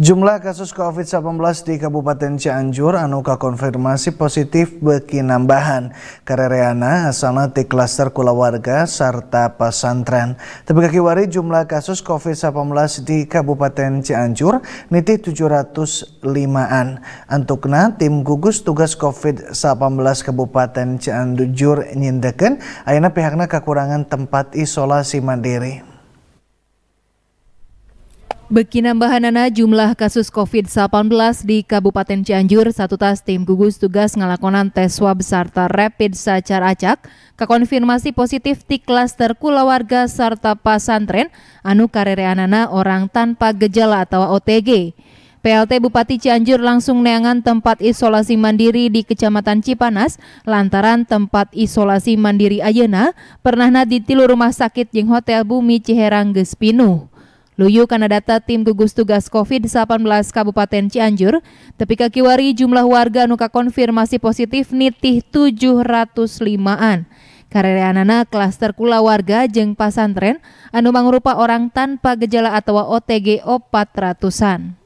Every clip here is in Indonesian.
Jumlah kasus COVID-19 di Kabupaten Cianjur anu konfirmasi positif bagi nambahan karereana asalnya di klaster kulawarga serta pesantren. Tapi kakiwari jumlah kasus COVID-19 di Kabupaten Cianjur niti 705-an. Antukna tim gugus tugas COVID-19 Kabupaten Cianjur nyindeken ayana pihaknya kekurangan tempat isolasi mandiri. Bekinambahanana jumlah kasus COVID-19 di Kabupaten Cianjur, satu tas tim gugus tugas ngalakonan tes swab serta rapid secara acak, kekonfirmasi positif di klaster kulawarga serta pasantren, anu karereanana orang tanpa gejala atau OTG. PLT Bupati Cianjur langsung neangan tempat isolasi mandiri di Kecamatan Cipanas lantaran tempat isolasi mandiri Ayena pernah di tilu rumah sakit jeng Hotel Bumi Ciherang Gespinuh. Luyu karena data tim gugus tugas COVID-19 Kabupaten Cianjur, tapi kakiwari jumlah warga nuka konfirmasi positif nitih 705-an. Karena anana klaster kula warga jeng pasantren anu mangrupa orang tanpa gejala atau OTG 400-an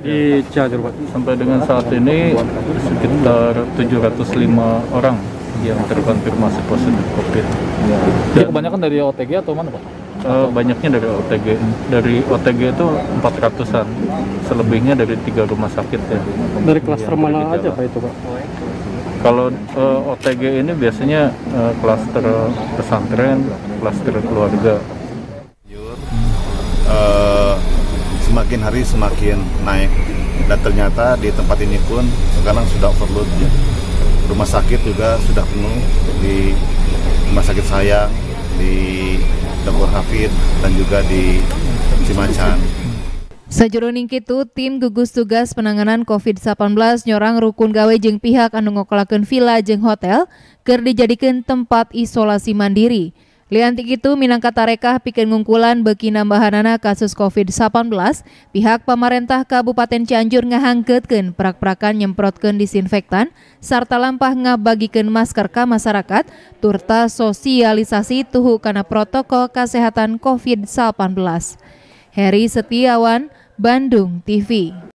di Cianjur sampai dengan saat ini sekitar 705 orang yang terkonfirmasi positif COVID. Ya. Dan, ya kebanyakan dari OTG atau mana Pak? uh, banyaknya dari OTG dari OTG itu 400an selebihnya dari tiga rumah sakit ya dari klaster mana aja pak itu pak kalau uh, eh, OTG ini biasanya uh, pesantren klaster keluarga uh, semakin hari semakin naik dan ternyata di tempat ini pun sekarang sudah overload ya. rumah sakit juga sudah penuh di rumah sakit saya di Dapur Hafid dan juga di Cimacan. Sajeroning itu, tim gugus tugas penanganan COVID-19 nyorang rukun gawe jeng pihak anu villa jeng hotel ker dijadikan tempat isolasi mandiri. Lianti itu Minangkatarekah pikir ngungkulan beki nambahanana kasus COVID-19, pihak pemerintah Kabupaten Cianjur ngahangkeutkeun prak-prakan menyemprotkan disinfektan serta lampah ngabagikan masker ke masyarakat turta sosialisasi tuhu karena protokol kesehatan COVID-19. Heri Setiawan, Bandung TV.